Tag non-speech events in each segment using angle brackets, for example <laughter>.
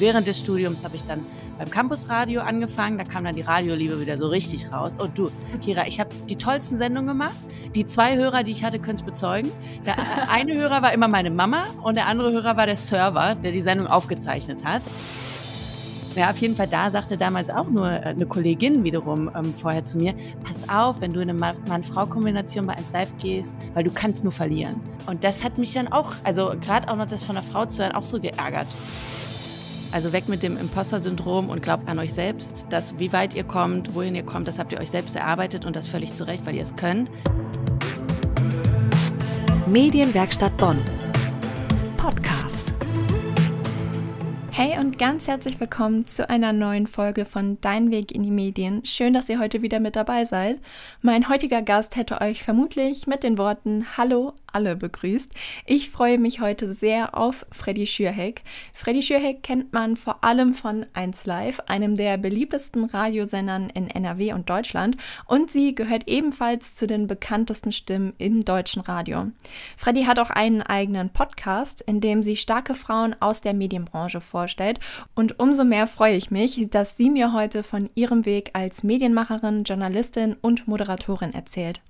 während des Studiums habe ich dann beim Campusradio angefangen. Da kam dann die Radioliebe wieder so richtig raus. Und du, Kira, ich habe die tollsten Sendungen gemacht. Die zwei Hörer, die ich hatte, können es bezeugen. Der <laughs> eine Hörer war immer meine Mama und der andere Hörer war der Server, der die Sendung aufgezeichnet hat. Ja, auf jeden Fall, da sagte damals auch nur äh, eine Kollegin wiederum ähm, vorher zu mir, pass auf, wenn du in eine Mann-Frau-Kombination bei 1 Live gehst, weil du kannst nur verlieren. Und das hat mich dann auch, also gerade auch noch das von einer Frau zu hören, auch so geärgert. Also weg mit dem Imposter-Syndrom und glaubt an euch selbst, dass wie weit ihr kommt, wohin ihr kommt, das habt ihr euch selbst erarbeitet und das völlig zu Recht, weil ihr es könnt. Medienwerkstatt Bonn. Podcast. Hey und ganz herzlich willkommen zu einer neuen Folge von Dein Weg in die Medien. Schön, dass ihr heute wieder mit dabei seid. Mein heutiger Gast hätte euch vermutlich mit den Worten Hallo alle begrüßt. Ich freue mich heute sehr auf Freddy Schürheck. Freddy Schürheck kennt man vor allem von 1Live, einem der beliebtesten Radiosendern in NRW und Deutschland. Und sie gehört ebenfalls zu den bekanntesten Stimmen im deutschen Radio. Freddy hat auch einen eigenen Podcast, in dem sie starke Frauen aus der Medienbranche vorstellt. Und umso mehr freue ich mich, dass sie mir heute von ihrem Weg als Medienmacherin, Journalistin und Moderatorin erzählt.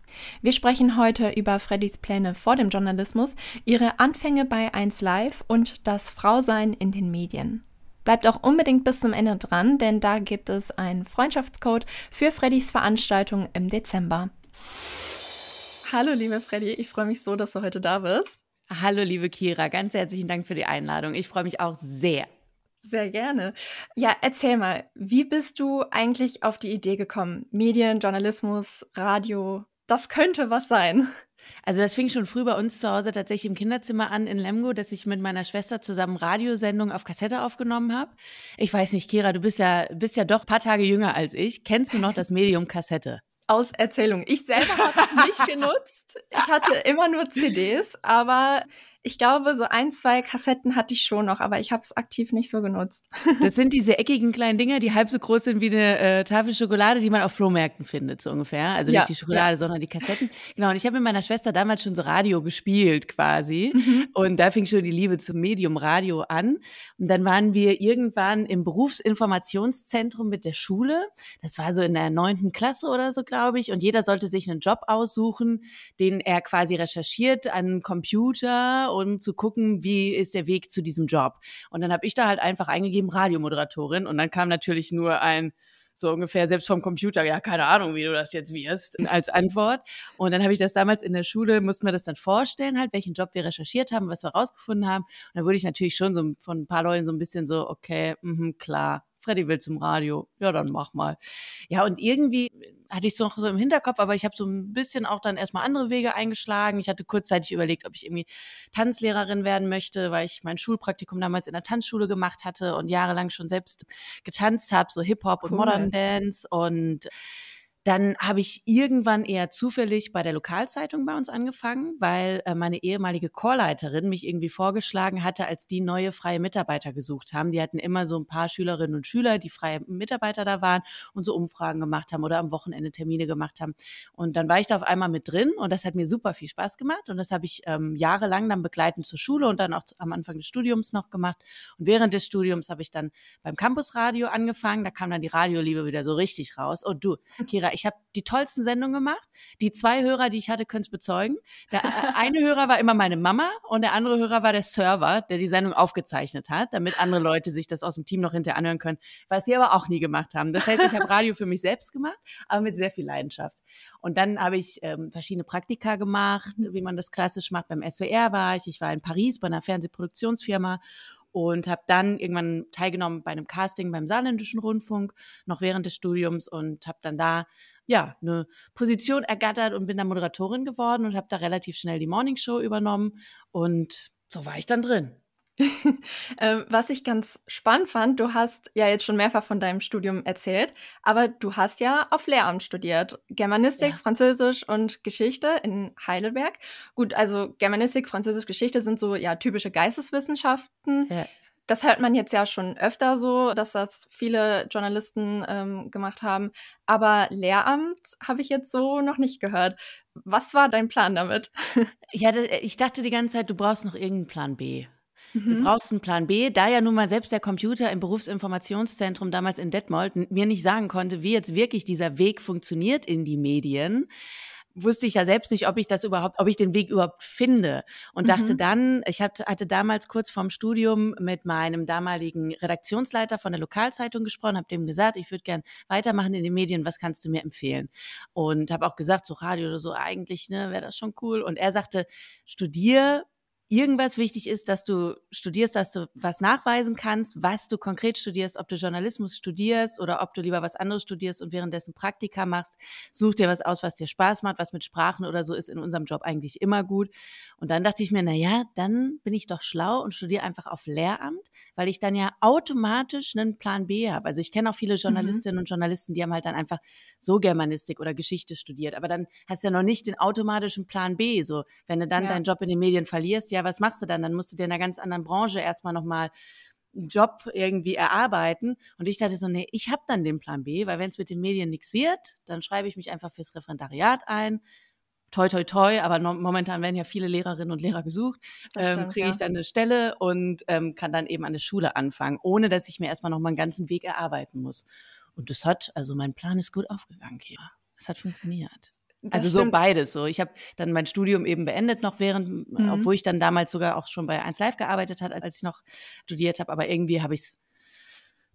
Wir sprechen heute über Freddys Pläne vor dem Journalismus, ihre Anfänge bei 1 Live und das Frausein in den Medien. Bleibt auch unbedingt bis zum Ende dran, denn da gibt es einen Freundschaftscode für Freddys Veranstaltung im Dezember. Hallo, liebe Freddy, ich freue mich so, dass du heute da bist. Hallo, liebe Kira, ganz herzlichen Dank für die Einladung. Ich freue mich auch sehr. Sehr gerne. Ja, erzähl mal, wie bist du eigentlich auf die Idee gekommen, Medien, Journalismus, Radio das könnte was sein. Also das fing schon früh bei uns zu Hause tatsächlich im Kinderzimmer an in Lemgo, dass ich mit meiner Schwester zusammen Radiosendungen auf Kassette aufgenommen habe. Ich weiß nicht, Kira, du bist ja, bist ja doch ein paar Tage jünger als ich. Kennst du noch das Medium Kassette? <laughs> Aus Erzählung. Ich selber habe es nicht <laughs> genutzt. Ich hatte immer nur CDs, aber ich glaube, so ein, zwei Kassetten hatte ich schon noch, aber ich habe es aktiv nicht so genutzt. <laughs> Das sind diese eckigen kleinen Dinger, die halb so groß sind wie eine äh, Tafel Schokolade, die man auf Flohmärkten findet, so ungefähr. Also ja. nicht die Schokolade, ja. sondern die Kassetten. Genau, und ich habe mit meiner Schwester damals schon so Radio gespielt quasi. Mhm. Und da fing schon die Liebe zum Medium Radio an. Und dann waren wir irgendwann im Berufsinformationszentrum mit der Schule. Das war so in der neunten Klasse oder so, glaube ich. Und jeder sollte sich einen Job aussuchen, den er quasi recherchiert an Computer um zu gucken, wie ist der Weg zu diesem Job. Und dann habe ich da halt einfach eingegeben, Radiomoderatorin. Und dann kam natürlich nur ein, so ungefähr selbst vom Computer, ja, keine Ahnung, wie du das jetzt wirst, <laughs> als Antwort. Und dann habe ich das damals in der Schule, mussten wir das dann vorstellen, halt, welchen Job wir recherchiert haben, was wir rausgefunden haben. Und dann wurde ich natürlich schon so von ein paar Leuten so ein bisschen so, okay, mh, klar, Freddy will zum Radio, ja, dann mach mal. Ja, und irgendwie hatte ich so noch so im Hinterkopf, aber ich habe so ein bisschen auch dann erstmal andere Wege eingeschlagen. Ich hatte kurzzeitig überlegt, ob ich irgendwie Tanzlehrerin werden möchte, weil ich mein Schulpraktikum damals in der Tanzschule gemacht hatte und jahrelang schon selbst getanzt habe, so Hip-Hop und Modern Dance und dann habe ich irgendwann eher zufällig bei der Lokalzeitung bei uns angefangen, weil äh, meine ehemalige Chorleiterin mich irgendwie vorgeschlagen hatte, als die neue freie Mitarbeiter gesucht haben. Die hatten immer so ein paar Schülerinnen und Schüler, die freie Mitarbeiter da waren und so Umfragen gemacht haben oder am Wochenende Termine gemacht haben. Und dann war ich da auf einmal mit drin und das hat mir super viel Spaß gemacht und das habe ich ähm, jahrelang dann begleitend zur Schule und dann auch am Anfang des Studiums noch gemacht. Und während des Studiums habe ich dann beim Campusradio angefangen. Da kam dann die Radioliebe wieder so richtig raus. Und du, Kira, ich habe die tollsten Sendungen gemacht. Die zwei Hörer, die ich hatte, können es bezeugen. Der äh, eine Hörer war immer meine Mama und der andere Hörer war der Server, der die Sendung aufgezeichnet hat, damit andere Leute sich das aus dem Team noch hinterher anhören können, was sie aber auch nie gemacht haben. Das heißt, ich habe Radio für mich selbst gemacht, aber mit sehr viel Leidenschaft. Und dann habe ich ähm, verschiedene Praktika gemacht, mhm. wie man das klassisch macht. Beim SWR war ich, ich war in Paris bei einer Fernsehproduktionsfirma und habe dann irgendwann teilgenommen bei einem Casting beim Saarländischen Rundfunk, noch während des Studiums und habe dann da ja, eine Position ergattert und bin dann Moderatorin geworden und habe da relativ schnell die Morningshow übernommen und so war ich dann drin. <laughs> ähm, was ich ganz spannend fand, du hast ja jetzt schon mehrfach von deinem Studium erzählt, aber du hast ja auf Lehramt studiert. Germanistik, ja. Französisch und Geschichte in Heidelberg. Gut, also Germanistik, Französisch, Geschichte sind so ja typische Geisteswissenschaften. Ja. Das hört man jetzt ja schon öfter so, dass das viele Journalisten ähm, gemacht haben. Aber Lehramt habe ich jetzt so noch nicht gehört. Was war dein Plan damit? <laughs> Ja, äh, ich dachte die ganze Zeit, du brauchst noch irgendeinen Plan B. Du mhm. brauchst einen Plan B, da ja nun mal selbst der Computer im Berufsinformationszentrum damals in Detmold mir nicht sagen konnte, wie jetzt wirklich dieser Weg funktioniert in die Medien wusste ich ja selbst nicht, ob ich das überhaupt, ob ich den Weg überhaupt finde. Und mhm. dachte dann, ich hatte, hatte damals kurz vorm Studium mit meinem damaligen Redaktionsleiter von der Lokalzeitung gesprochen, habe dem gesagt, ich würde gern weitermachen in den Medien, was kannst du mir empfehlen? Und habe auch gesagt, so Radio oder so, eigentlich ne, wäre das schon cool. Und er sagte, studier irgendwas wichtig ist, dass du studierst, dass du was nachweisen kannst, was du konkret studierst, ob du Journalismus studierst oder ob du lieber was anderes studierst und währenddessen Praktika machst. Such dir was aus, was dir Spaß macht, was mit Sprachen oder so ist in unserem Job eigentlich immer gut. Und dann dachte ich mir, na ja, dann bin ich doch schlau und studiere einfach auf Lehramt, weil ich dann ja automatisch einen Plan B habe. Also ich kenne auch viele mhm. Journalistinnen mhm. und Journalisten, die haben halt dann einfach so Germanistik oder Geschichte studiert, aber dann hast du ja noch nicht den automatischen Plan B, so wenn du dann ja. deinen Job in den Medien verlierst, ja, was machst du dann? Dann musst du dir in einer ganz anderen Branche erstmal nochmal einen Job irgendwie erarbeiten. Und ich dachte so, nee, ich habe dann den Plan B, weil wenn es mit den Medien nichts wird, dann schreibe ich mich einfach fürs Referendariat ein. Toi, toi, toi, aber no momentan werden ja viele Lehrerinnen und Lehrer gesucht. Ähm, stimmt, ähm, Kriege ich dann eine Stelle und ähm, kann dann eben an der Schule anfangen, ohne dass ich mir erstmal nochmal einen ganzen Weg erarbeiten muss. Und das hat, also mein Plan ist gut aufgegangen, Kira. Es hat funktioniert. Das also stimmt. so beides. So, ich habe dann mein Studium eben beendet noch während, mhm. obwohl ich dann damals sogar auch schon bei 1 Live gearbeitet hat, als ich noch studiert habe. Aber irgendwie habe ich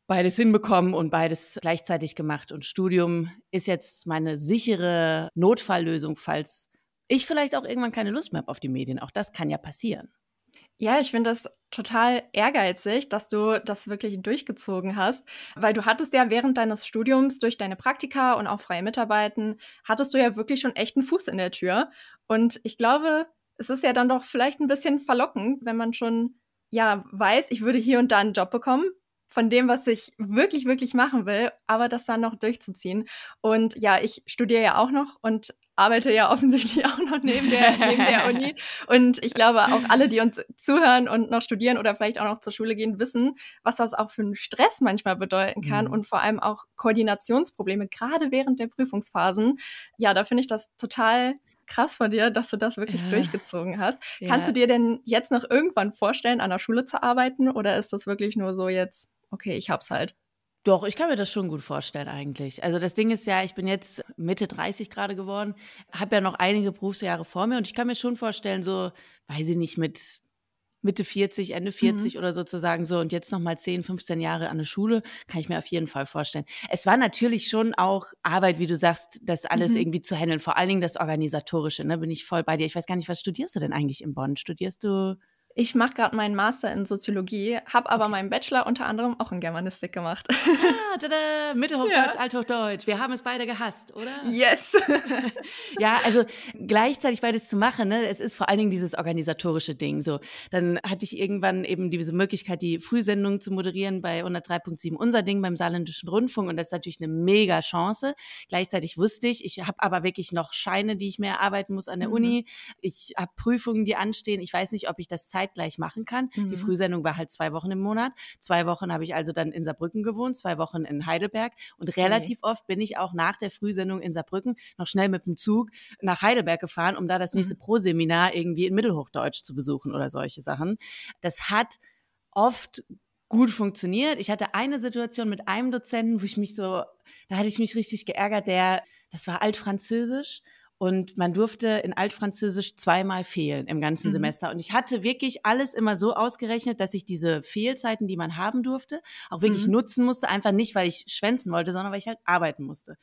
beides hinbekommen und beides gleichzeitig gemacht. Und Studium ist jetzt meine sichere Notfalllösung, falls ich vielleicht auch irgendwann keine Lust mehr habe auf die Medien. Auch das kann ja passieren. Ja, ich finde das total ehrgeizig, dass du das wirklich durchgezogen hast, weil du hattest ja während deines Studiums durch deine Praktika und auch freie Mitarbeiten, hattest du ja wirklich schon echten Fuß in der Tür. Und ich glaube, es ist ja dann doch vielleicht ein bisschen verlockend, wenn man schon ja weiß, ich würde hier und da einen Job bekommen, von dem, was ich wirklich, wirklich machen will, aber das dann noch durchzuziehen. Und ja, ich studiere ja auch noch und arbeite ja <laughs> offensichtlich auch noch neben der, neben der Uni. <laughs> Und ich glaube, auch alle, die uns zuhören und noch studieren oder vielleicht auch noch zur Schule gehen, wissen, was das auch für einen Stress manchmal bedeuten kann mhm. und vor allem auch Koordinationsprobleme, gerade während der Prüfungsphasen. Ja, da finde ich das total krass von dir, dass du das wirklich ja. durchgezogen hast. Ja. Kannst du dir denn jetzt noch irgendwann vorstellen, an der Schule zu arbeiten oder ist das wirklich nur so jetzt okay, ich hab's halt. Doch, ich kann mir das schon gut vorstellen eigentlich. Also das Ding ist ja, ich bin jetzt Mitte 30 gerade geworden, habe ja noch einige Berufsjahre vor mir und ich kann mir schon vorstellen, so, weiß ich nicht, mit Mitte 40, Ende 40 mhm. oder sozusagen so und jetzt nochmal 10, 15 Jahre an der Schule, kann ich mir auf jeden Fall vorstellen. Es war natürlich schon auch Arbeit, wie du sagst, das alles mhm. irgendwie zu handeln, vor allen Dingen das Organisatorische, ne, bin ich voll bei dir. Ich weiß gar nicht, was studierst du denn eigentlich in Bonn? Studierst du ich mache gerade meinen Master in Soziologie, habe aber okay. meinen Bachelor unter anderem auch in Germanistik gemacht. Ah, tada, Mittelhochdeutsch, ja. Althochdeutsch. Wir haben es beide gehasst, oder? Yes. <laughs> ja, also gleichzeitig beides zu machen, ne? es ist vor allen Dingen dieses organisatorische Ding. So, dann hatte ich irgendwann eben diese Möglichkeit, die Frühsendung zu moderieren bei 103.7 Unser Ding beim Saarländischen Rundfunk und das ist natürlich eine mega Chance. Gleichzeitig wusste ich, ich habe aber wirklich noch Scheine, die ich mehr arbeiten muss an der mhm. Uni. Ich habe Prüfungen, die anstehen. Ich weiß nicht, ob ich das Zeit zeitgleich machen kann. Mhm. Die Frühsendung war halt zwei Wochen im Monat. Zwei Wochen habe ich also dann in Saarbrücken gewohnt, zwei Wochen in Heidelberg und relativ okay. oft bin ich auch nach der Frühsendung in Saarbrücken noch schnell mit dem Zug nach Heidelberg gefahren, um da das nächste mhm. Pro-Seminar irgendwie in Mittelhochdeutsch zu besuchen oder solche Sachen. Das hat oft gut funktioniert. Ich hatte eine Situation mit einem Dozenten, wo ich mich so, da hatte ich mich richtig geärgert, der, das war altfranzösisch und man durfte in Altfranzösisch zweimal fehlen im ganzen mhm. Semester. Und ich hatte wirklich alles immer so ausgerechnet, dass ich diese Fehlzeiten, die man haben durfte, auch wirklich mhm. nutzen musste. Einfach nicht, weil ich schwänzen wollte, sondern weil ich halt arbeiten musste.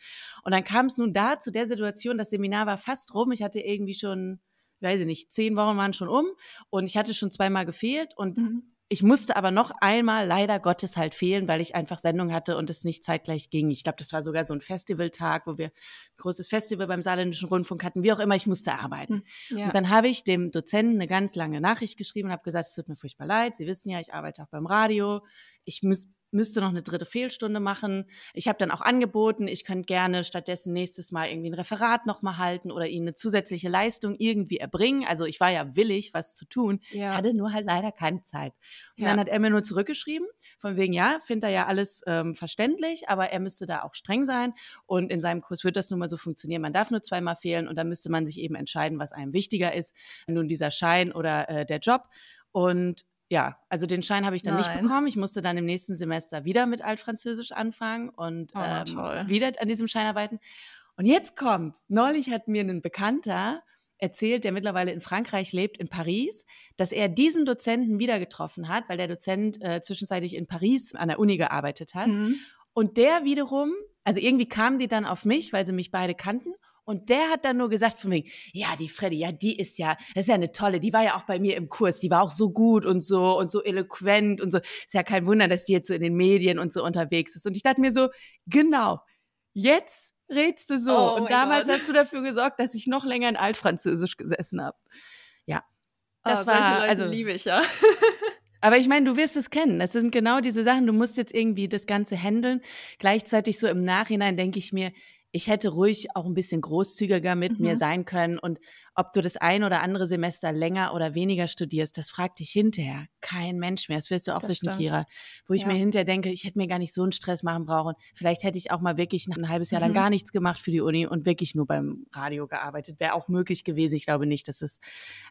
Und dann kam es nun da zu der Situation, das Seminar war fast rum. Ich hatte irgendwie schon, weiß ich nicht, zehn Wochen waren schon um und ich hatte schon zweimal gefehlt und mhm. Ich musste aber noch einmal leider Gottes halt fehlen, weil ich einfach Sendung hatte und es nicht zeitgleich ging. Ich glaube, das war sogar so ein Festivaltag, wo wir ein großes Festival beim Saarländischen Rundfunk hatten, wie auch immer, ich musste arbeiten. Hm, ja. Und dann habe ich dem Dozenten eine ganz lange Nachricht geschrieben und habe gesagt, es tut mir furchtbar leid, Sie wissen ja, ich arbeite auch beim Radio. Ich muss, müsste noch eine dritte Fehlstunde machen. Ich habe dann auch angeboten, ich könnte gerne stattdessen nächstes Mal irgendwie ein Referat nochmal halten oder ihnen eine zusätzliche Leistung irgendwie erbringen. Also ich war ja willig, was zu tun. Ja. Ich hatte nur halt leider keine Zeit. Und ja. dann hat er mir nur zurückgeschrieben, von wegen, ja, findet er ja alles ähm, verständlich, aber er müsste da auch streng sein. Und in seinem Kurs wird das nun mal so funktionieren. Man darf nur zweimal fehlen und dann müsste man sich eben entscheiden, was einem wichtiger ist. Nun dieser Schein oder äh, der Job. Und ja, also den Schein habe ich dann Nein. nicht bekommen. Ich musste dann im nächsten Semester wieder mit Altfranzösisch anfangen und oh, ähm, wieder an diesem Schein arbeiten. Und jetzt kommt's. Neulich hat mir ein Bekannter erzählt, der mittlerweile in Frankreich lebt, in Paris, dass er diesen Dozenten wieder getroffen hat, weil der Dozent äh, zwischenzeitlich in Paris an der Uni gearbeitet hat. Mhm. Und der wiederum, also irgendwie kamen die dann auf mich, weil sie mich beide kannten. Und der hat dann nur gesagt von wegen, ja, die Freddy, ja, die ist ja, das ist ja eine tolle, die war ja auch bei mir im Kurs, die war auch so gut und so und so eloquent und so. Ist ja kein Wunder, dass die jetzt so in den Medien und so unterwegs ist. Und ich dachte mir so, genau, jetzt redst du so. Oh und damals Gott. hast du dafür gesorgt, dass ich noch länger in Altfranzösisch gesessen habe. Ja. Oh, das oh, war, also liebe ich, ja. <laughs> Aber ich meine, du wirst es kennen. Das sind genau diese Sachen. Du musst jetzt irgendwie das Ganze handeln. Gleichzeitig so im Nachhinein denke ich mir, ich hätte ruhig auch ein bisschen großzügiger mit mhm. mir sein können und ob du das ein oder andere Semester länger oder weniger studierst, das fragt dich hinterher kein Mensch mehr. Das wirst du auch das wissen, stimmt. Kira. Wo ich ja. mir hinterher denke, ich hätte mir gar nicht so einen Stress machen brauchen. Vielleicht hätte ich auch mal wirklich ein, halbes Jahr mhm. lang gar nichts gemacht für die Uni und wirklich nur beim Radio gearbeitet. Wäre auch möglich gewesen. Ich glaube nicht, dass es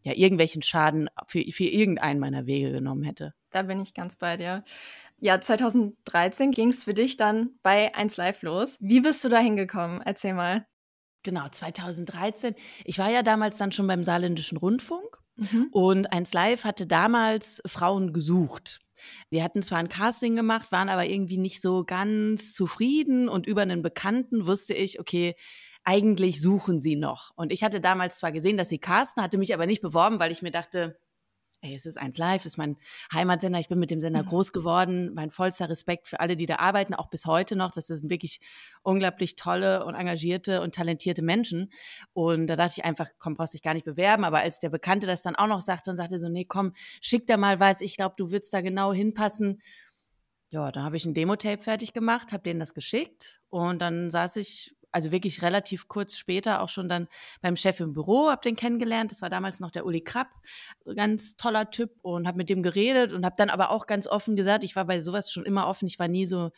ja irgendwelchen Schaden für, für irgendeinen meiner Wege genommen hätte. Da bin ich ganz bei dir. Ja, 2013 ging es für dich dann bei 1 Live los. Wie bist du da hingekommen? Erzähl mal. Genau, 2013. Ich war ja damals dann schon beim Saarländischen Rundfunk mhm. und 1 Live hatte damals Frauen gesucht. Die hatten zwar ein Casting gemacht, waren aber irgendwie nicht so ganz zufrieden und über einen Bekannten wusste ich, okay, eigentlich suchen sie noch. Und ich hatte damals zwar gesehen, dass sie casten, hatte mich aber nicht beworben, weil ich mir dachte, Hey, es ist eins live, ist mein Heimatsender. Ich bin mit dem Sender mhm. groß geworden. Mein vollster Respekt für alle, die da arbeiten, auch bis heute noch. Das sind wirklich unglaublich tolle und engagierte und talentierte Menschen. Und da dachte ich einfach, komm, brauchst dich gar nicht bewerben. Aber als der Bekannte das dann auch noch sagte und sagte so, nee, komm, schick da mal was. Ich glaube, du würdest da genau hinpassen. Ja, dann habe ich ein Demo-Tape fertig gemacht, habe denen das geschickt und dann saß ich also wirklich relativ kurz später auch schon dann beim Chef im Büro, habe den kennengelernt. Das war damals noch der Uli Krapp, ganz toller Typ und habe mit dem geredet und habe dann aber auch ganz offen gesagt, ich war bei sowas schon immer offen, ich war nie so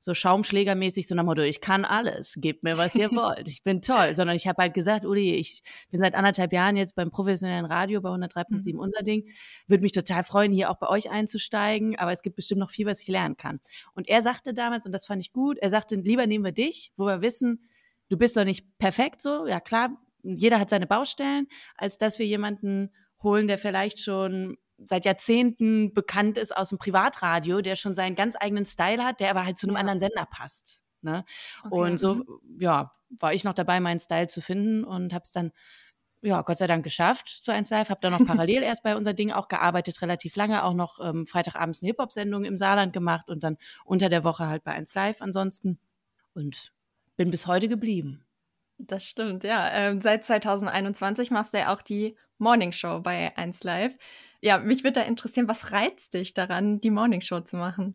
so Schaumschlägermäßig, so nach Motto, ich kann alles, gebt mir, was ihr <laughs> wollt, ich bin toll, sondern ich habe halt gesagt, Uli, ich bin seit anderthalb Jahren jetzt beim professionellen Radio bei 103.7 mhm. unser Ding, würde mich total freuen, hier auch bei euch einzusteigen, aber es gibt bestimmt noch viel, was ich lernen kann. Und er sagte damals, und das fand ich gut, er sagte, lieber nehmen wir dich, wo wir wissen, du bist doch nicht perfekt so, ja klar, jeder hat seine Baustellen, als dass wir jemanden holen, der vielleicht schon seit Jahrzehnten bekannt ist aus dem Privatradio, der schon seinen ganz eigenen Style hat, der aber halt zu einem ja. anderen Sender passt. Ne? Okay. Und so, mhm. ja, war ich noch dabei, meinen Style zu finden und habe es dann, ja, Gott sei Dank geschafft zu 1 Live. Habe dann noch parallel <laughs> erst bei unser Ding auch gearbeitet, relativ lange, auch noch ähm, Freitagabends eine Hip-Hop-Sendung im Saarland gemacht und dann unter der Woche halt bei 1 Live ansonsten. Und bin bis heute geblieben. Das stimmt, ja. Ähm, seit 2021 machst du ja auch die Morningshow bei 1 Live. Ja, mich würde da interessieren, was reizt dich daran, die Morningshow zu machen?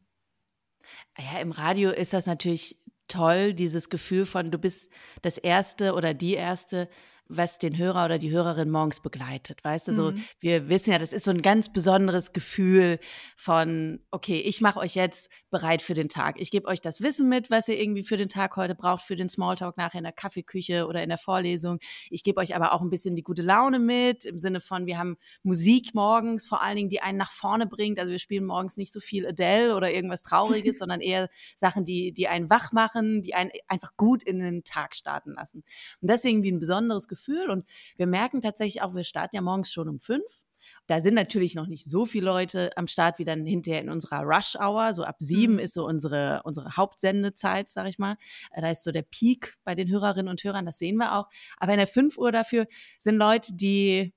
Ja, im Radio ist das natürlich toll, dieses Gefühl von, du bist das Erste oder die Erste, was den Hörer oder die Hörerin morgens begleitet. Weißt du, so mhm. wir wissen ja, das ist so ein ganz besonderes Gefühl von, okay, ich mache euch jetzt bereit für den Tag. Ich gebe euch das Wissen mit, was ihr irgendwie für den Tag heute braucht, für den Smalltalk nachher in der Kaffeeküche oder in der Vorlesung. Ich gebe euch aber auch ein bisschen die gute Laune mit, im Sinne von, wir haben Musik morgens, vor allen Dingen, die einen nach vorne bringt. Also wir spielen morgens nicht so viel Adele oder irgendwas Trauriges, <laughs> sondern eher Sachen, die, die einen wach machen, die einen einfach gut in den Tag starten lassen. Und deswegen wie ein besonderes Gefühl Gefühl. Und wir merken tatsächlich auch, wir starten ja morgens schon um fünf. Da sind natürlich noch nicht so viele Leute am Start wie dann hinterher in unserer Rush Hour. So ab sieben mhm. ist so unsere, unsere Hauptsendezeit, sag ich mal. Äh, da ist so der Peak bei den Hörerinnen und Hörern, das sehen wir auch. Aber in der fünf Uhr dafür sind Leute, die,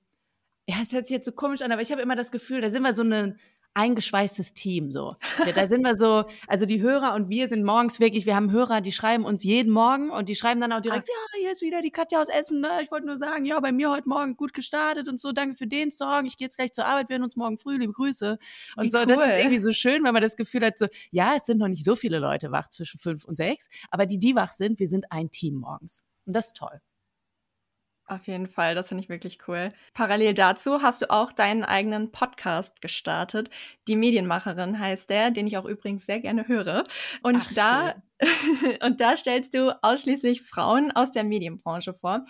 ja, es hört sich jetzt so komisch an, aber ich habe immer das Gefühl, da sind wir so eine, eingeschweißtes Team so. Ja, da sind wir so, also die Hörer und wir sind morgens wirklich, wir haben Hörer, die schreiben uns jeden Morgen und die schreiben dann auch direkt, Ach. ja, hier ist wieder die Katja aus Essen, ne? Ich wollte nur sagen, ja, bei mir heute Morgen gut gestartet und so, danke für den Sorgen. Ich gehe jetzt gleich zur Arbeit, wir hören uns morgen früh, liebe Grüße. Und Wie so, cool. das ist irgendwie so schön, wenn man das Gefühl hat, so, ja, es sind noch nicht so viele Leute wach zwischen fünf und sechs, aber die, die wach sind, wir sind ein Team morgens. Und das ist toll. Auf jeden Fall, das finde ich wirklich cool. Parallel dazu hast du auch deinen eigenen Podcast gestartet. Die Medienmacherin heißt der, den ich auch übrigens sehr gerne höre. Und Ach, da <laughs> und da stellst du ausschließlich Frauen aus der Medienbranche vor.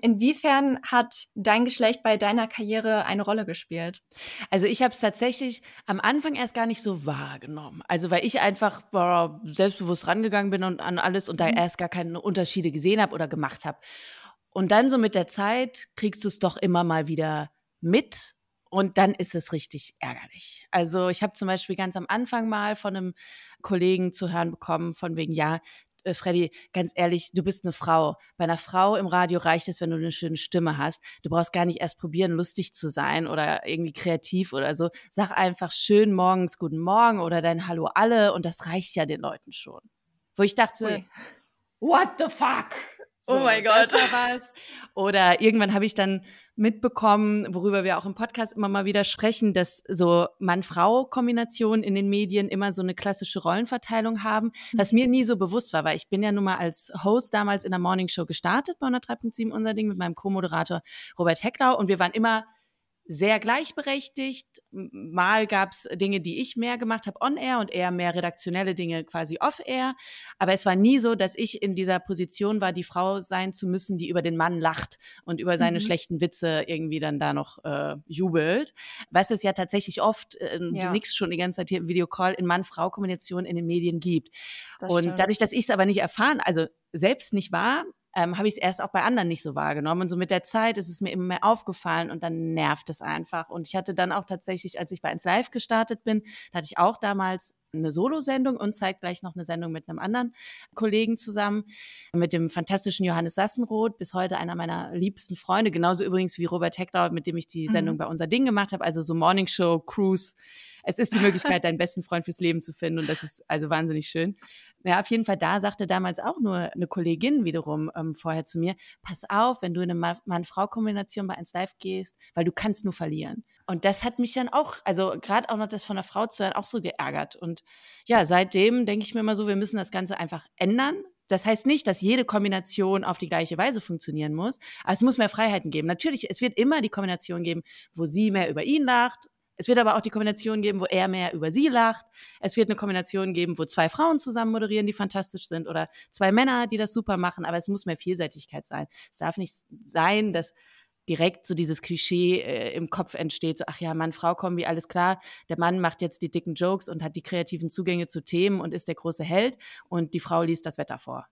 Inwiefern hat dein Geschlecht bei deiner Karriere eine Rolle gespielt? Also ich habe es tatsächlich am Anfang erst gar nicht so wahrgenommen. Also weil ich einfach boah, selbstbewusst rangegangen bin und an alles und da mhm. erst gar keine Unterschiede gesehen habe oder gemacht habe. Und dann so mit der Zeit kriegst du es doch immer mal wieder mit und dann ist es richtig ärgerlich. Also ich habe zum Beispiel ganz am Anfang mal von einem Kollegen zu hören bekommen, von wegen, ja, äh, Freddy, ganz ehrlich, du bist eine Frau. Bei einer Frau im Radio reicht es, wenn du eine schöne Stimme hast. Du brauchst gar nicht erst probieren, lustig zu sein oder irgendwie kreativ oder so. Sag einfach schön morgens guten Morgen oder dein Hallo alle und das reicht ja den Leuten schon. Wo ich dachte, Ui. what the fuck? So, oh mein Gott. Oder irgendwann habe ich dann mitbekommen, worüber wir auch im Podcast immer mal wieder sprechen, dass so Mann-Frau-Kombinationen in den Medien immer so eine klassische Rollenverteilung haben, was mir nie so bewusst war, weil ich bin ja nun mal als Host damals in der Morning Show gestartet bei 103.7 unser Ding mit meinem Co-Moderator Robert Hecklau und wir waren immer sehr gleichberechtigt. Mal gab es Dinge, die ich mehr gemacht habe on-air und eher mehr redaktionelle Dinge quasi off-air. Aber es war nie so, dass ich in dieser Position war, die Frau sein zu müssen, die über den Mann lacht und über seine mhm. schlechten Witze irgendwie dann da noch äh, jubelt. Was es ja tatsächlich oft, äh, ja. du nix schon die ganze Zeit hier im Videocall, in Mann-Frau-Kombination in den Medien gibt. Das und stimmt. dadurch, dass ich es aber nicht erfahren, also selbst nicht war, ähm, habe ich es erst auch bei anderen nicht so wahrgenommen. Und so mit der Zeit ist es mir immer mehr aufgefallen und dann nervt es einfach. Und ich hatte dann auch tatsächlich, als ich bei ins Live gestartet bin, da hatte ich auch damals eine Solo-Sendung und zeitgleich noch eine Sendung mit einem anderen Kollegen zusammen, mit dem fantastischen Johannes Sassenroth, bis heute einer meiner liebsten Freunde, genauso übrigens wie Robert Hecklau, mit dem ich die mhm. Sendung mhm. bei Unser Ding gemacht habe, also so Morning Show, Cruise, es ist die Möglichkeit, deinen besten Freund fürs Leben zu finden und das ist also wahnsinnig schön. Ja, auf jeden Fall, da sagte damals auch nur eine Kollegin wiederum ähm, vorher zu mir, pass auf, wenn du in eine Mann-Frau-Kombination bei 1 Live gehst, weil du kannst nur verlieren. Und das hat mich dann auch, also gerade auch noch das von der Frau zu hören, auch so geärgert. Und ja, seitdem denke ich mir immer so, wir müssen das Ganze einfach ändern. Das heißt nicht, dass jede Kombination auf die gleiche Weise funktionieren muss, aber es muss mehr Freiheiten geben. Natürlich, es wird immer die Kombination geben, wo sie mehr über ihn lacht es wird aber auch die Kombination geben, wo er mehr über sie lacht. Es wird eine Kombination geben, wo zwei Frauen zusammen moderieren, die fantastisch sind oder zwei Männer, die das super machen. Aber es muss mehr Vielseitigkeit sein. Es darf nicht sein, dass direkt so dieses Klischee äh, im Kopf entsteht, so, ach ja, Mann-Frau-Kombi, alles klar, der Mann macht jetzt die dicken Jokes und hat die kreativen Zugänge zu Themen und ist der große Held und die Frau liest das Wetter vor.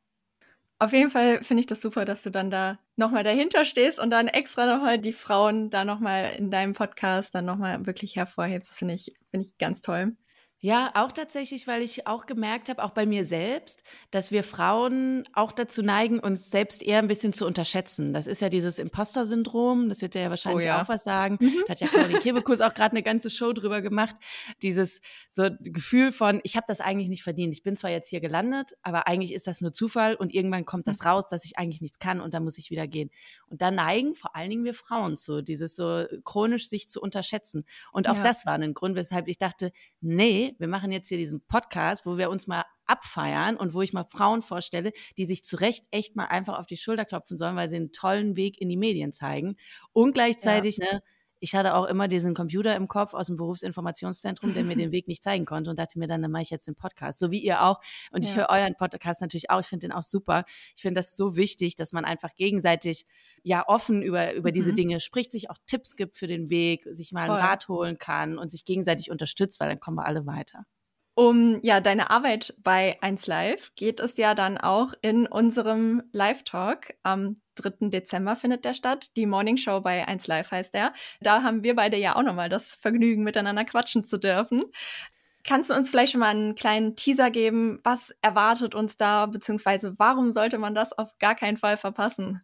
Auf jeden Fall finde ich das super, dass du dann da nochmal dahinter stehst und dann extra nochmal die Frauen da nochmal in deinem Podcast dann nochmal wirklich hervorhebst. Das finde ich, finde ich ganz toll. Ja, auch tatsächlich, weil ich auch gemerkt habe, auch bei mir selbst, dass wir Frauen auch dazu neigen, uns selbst eher ein bisschen zu unterschätzen. Das ist ja dieses Imposter-Syndrom, das wird ja oh wahrscheinlich oh ja. auch was sagen. Mhm. Hat ja Caroline Kebekus auch gerade eine ganze Show drüber gemacht. Dieses so Gefühl von, ich habe das eigentlich nicht verdient. Ich bin zwar jetzt hier gelandet, aber eigentlich ist das nur Zufall und irgendwann kommt das mhm. raus, dass ich eigentlich nichts kann und dann muss ich wieder gehen. Und da neigen vor allen Dingen wir Frauen zu, dieses so chronisch sich zu unterschätzen. Und auch ja. das war ein Grund, weshalb ich dachte, nee, wir machen jetzt hier diesen Podcast, wo wir uns mal abfeiern und wo ich mal Frauen vorstelle, die sich zu Recht echt mal einfach auf die Schulter klopfen sollen, weil sie einen tollen Weg in die Medien zeigen und gleichzeitig, ja. ne, ich hatte auch immer diesen Computer im Kopf aus dem Berufsinformationszentrum, der mir den Weg nicht zeigen konnte und dachte mir dann, dann mache ich jetzt den Podcast, so wie ihr auch. Und ja. ich höre euren Podcast natürlich auch. Ich finde den auch super. Ich finde das so wichtig, dass man einfach gegenseitig ja offen über, über mhm. diese Dinge spricht, sich auch Tipps gibt für den Weg, sich mal Voll. einen Rat holen kann und sich gegenseitig unterstützt, weil dann kommen wir alle weiter um ja deine Arbeit bei 1Live geht es ja dann auch in unserem Live-Talk. Am 3. Dezember findet der statt. Die Morning Show bei 1Live heißt er. Da haben wir beide ja auch nochmal das Vergnügen, miteinander quatschen zu dürfen. Kannst du uns vielleicht schon mal einen kleinen Teaser geben? Was erwartet uns da, beziehungsweise warum sollte man das auf gar keinen Fall verpassen?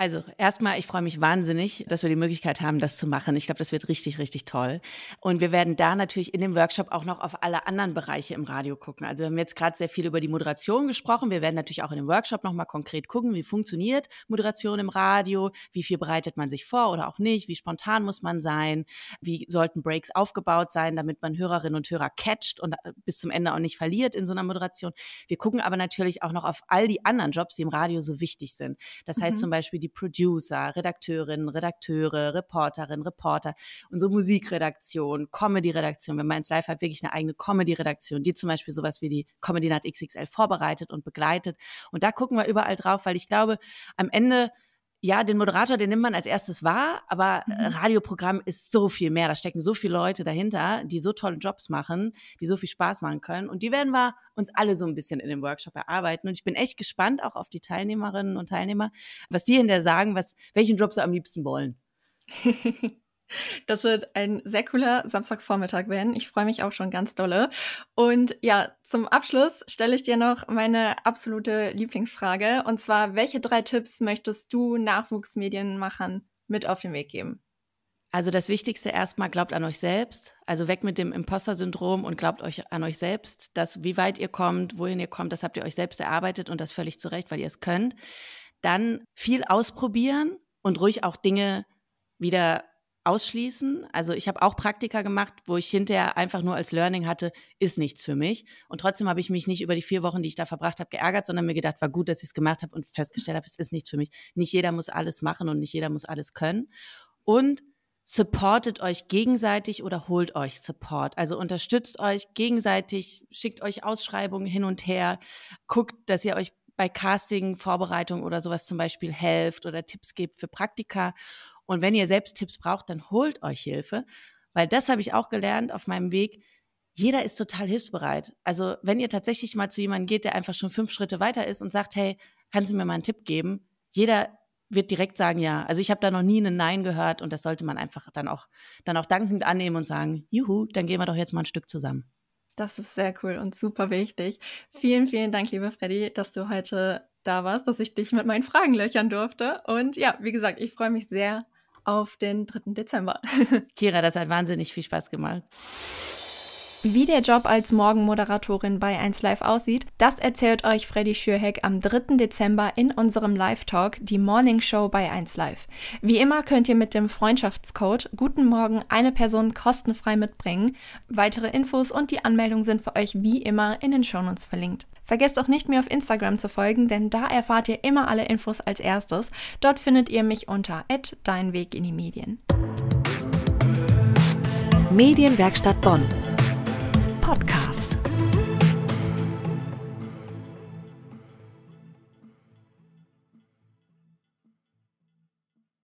Also erstmal, ich freue mich wahnsinnig, dass wir die Möglichkeit haben, das zu machen. Ich glaube, das wird richtig, richtig toll. Und wir werden da natürlich in dem Workshop auch noch auf alle anderen Bereiche im Radio gucken. Also wir haben jetzt gerade sehr viel über die Moderation gesprochen. Wir werden natürlich auch in dem Workshop nochmal konkret gucken, wie funktioniert Moderation im Radio, wie viel bereitet man sich vor oder auch nicht, wie spontan muss man sein, wie sollten Breaks aufgebaut sein, damit man Hörerinnen und Hörer catcht und äh, bis zum Ende auch nicht verliert in so einer Moderation. Wir gucken aber natürlich auch noch auf all die anderen Jobs, die im Radio so wichtig sind. Das heißt mhm. zum Beispiel die Producer, Redakteurinnen, Redakteure, Reporterinnen, Reporter, unsere Musikredaktion, Comedy-Redaktion. Wir Mainz Live hat wirklich eine eigene Comedy-Redaktion, die zum Beispiel sowas wie die Comedy Night XXL vorbereitet und begleitet. Und da gucken wir überall drauf, weil ich glaube, am Ende ja, den Moderator, den nimmt man als erstes wahr, aber äh, mhm. Radioprogramm ist so viel mehr. Da stecken so viele Leute dahinter, die so tolle Jobs machen, die so viel Spaß machen können. Und die werden wir uns alle so ein bisschen in dem Workshop erarbeiten. Und ich bin echt gespannt auch auf die Teilnehmerinnen und Teilnehmer, was die hinterher sagen, was, welchen Job sie am liebsten wollen. <laughs> Das wird ein sehr cooler Samstagvormittag werden. Ich freue mich auch schon ganz dolle. Und ja, zum Abschluss stelle ich dir noch meine absolute Lieblingsfrage. Und zwar, welche drei Tipps möchtest du Nachwuchsmedienmachern mit auf den Weg geben? Also das Wichtigste erstmal, glaubt an euch selbst. Also weg mit dem Imposter-Syndrom und glaubt euch an euch selbst, dass wie weit ihr kommt, wohin ihr kommt, das habt ihr euch selbst erarbeitet und das völlig zurecht, weil ihr es könnt. Dann viel ausprobieren und ruhig auch Dinge wieder ausschließen. Also ich habe auch Praktika gemacht, wo ich hinterher einfach nur als Learning hatte, ist nichts für mich. Und trotzdem habe ich mich nicht über die vier Wochen, die ich da verbracht habe, geärgert, sondern mir gedacht, war gut, dass ich es gemacht habe und festgestellt habe, es ist nichts für mich. Nicht jeder muss alles machen und nicht jeder muss alles können. Und supportet euch gegenseitig oder holt euch Support. Also unterstützt euch gegenseitig, schickt euch Ausschreibungen hin und her, guckt, dass ihr euch bei Casting, Vorbereitung oder sowas zum Beispiel helft oder Tipps gebt für Praktika und wenn ihr selbst Tipps braucht, dann holt euch Hilfe, weil das habe ich auch gelernt auf meinem Weg. Jeder ist total hilfsbereit. Also wenn ihr tatsächlich mal zu jemandem geht, der einfach schon fünf Schritte weiter ist und sagt, hey, kannst du mir mal einen Tipp geben? Jeder wird direkt sagen, ja. Also ich habe da noch nie einen Nein gehört und das sollte man einfach dann auch, dann auch dankend annehmen und sagen, juhu, dann gehen wir doch jetzt mal ein Stück zusammen. Das ist sehr cool und super wichtig. Vielen, vielen Dank, liebe Freddy, dass du heute da warst, dass ich dich mit meinen Fragen löchern durfte. Und ja, wie gesagt, ich freue mich sehr auf den 3. Dezember. Kira, das hat wahnsinnig viel Spaß gemacht. Wie der Job als Morgenmoderatorin bei 1 Live aussieht, das erzählt euch Freddy Schürheck am 3. Dezember in unserem Live-Talk, die Morning Show bei 1 Live. Wie immer könnt ihr mit dem Freundschaftscode Guten Morgen eine Person kostenfrei mitbringen. Weitere Infos und die Anmeldung sind für euch wie immer in den Shownotes verlinkt. Vergesst auch nicht, mir auf Instagram zu folgen, denn da erfahrt ihr immer alle Infos als erstes. Dort findet ihr mich unter Dein Weg in die Medien. Medienwerkstatt Bonn Podcast.